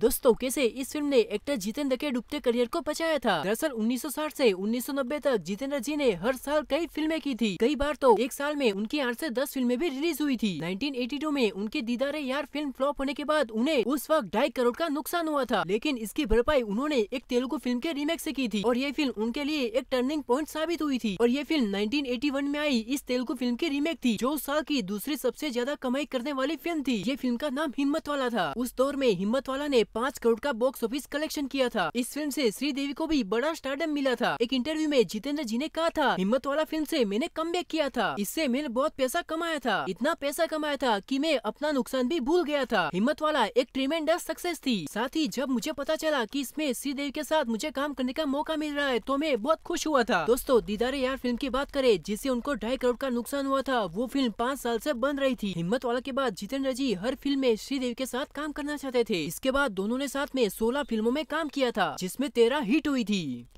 दोस्तों कैसे इस फिल्म ने एक्टर जितेंद्र के डूबते करियर को बचाया था दरअसल 1960 से 1990 तक जितेंद्र जी ने हर साल कई फिल्में की थी कई बार तो एक साल में उनकी आठ से दस फिल्में भी रिलीज हुई थी 1982 में उनके दीदारे यार फिल्म फ्लॉप होने के बाद उन्हें उस वक्त ढाई करोड़ का नुकसान हुआ था लेकिन इसकी भरपाई उन्होंने एक तेलुगु फिल्म के रिमेक ऐसी की थी और ये फिल्म उनके लिए एक टर्निंग प्वाइंट साबित हुई थी और ये फिल्म नाइनटीन में आई इस तेलुगु फिल्म की रिमेक थी जो साल की दूसरी सबसे ज्यादा कमाई करने वाली फिल्म थी ये फिल्म का नाम हिम्मत वाला था उस दौर में हिम्मत वाला ने पाँच करोड़ का बॉक्स ऑफिस कलेक्शन किया था इस फिल्म से श्रीदेवी को भी बड़ा स्टार्टअप मिला था एक इंटरव्यू में जितेंद्र जी ने कहा था हिम्मत वाला फिल्म से मैंने कम किया था इससे मैंने बहुत पैसा कमाया था इतना पैसा कमाया था कि मैं अपना नुकसान भी भूल गया था हिम्मत वाला एक ट्रीमेंडस सक्सेस थी साथ ही जब मुझे पता चला कि इसमें श्रीदेवी के साथ मुझे काम करने का मौका मिल रहा है तो मैं बहुत खुश हुआ था दोस्तों दीदारे यार फिल्म की बात करें जिससे उनको ढाई करोड़ का नुकसान हुआ था वो फिल्म पाँच साल ऐसी बन रही थी हिम्मत वाला के बाद जितेंद्र जी हर फिल्म में श्रीदेवी के साथ काम करना चाहते थे इसके बाद दोनों ने साथ में सोलह फिल्मों में काम किया था जिसमे तेरह हिट हुई थी